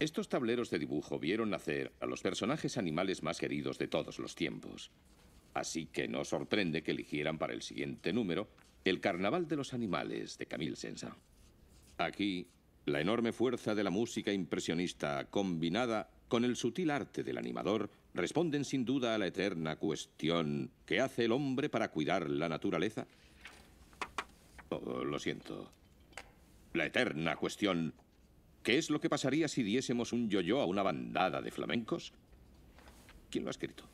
Estos tableros de dibujo vieron nacer a los personajes animales más queridos de todos los tiempos. Así que no sorprende que eligieran para el siguiente número El Carnaval de los Animales de Camille Sensa. Aquí, la enorme fuerza de la música impresionista combinada con el sutil arte del animador responden sin duda a la eterna cuestión ¿qué hace el hombre para cuidar la naturaleza? Oh, lo siento. La eterna cuestión ¿Qué es lo que pasaría si diésemos un yo-yo a una bandada de flamencos? ¿Quién lo ha escrito?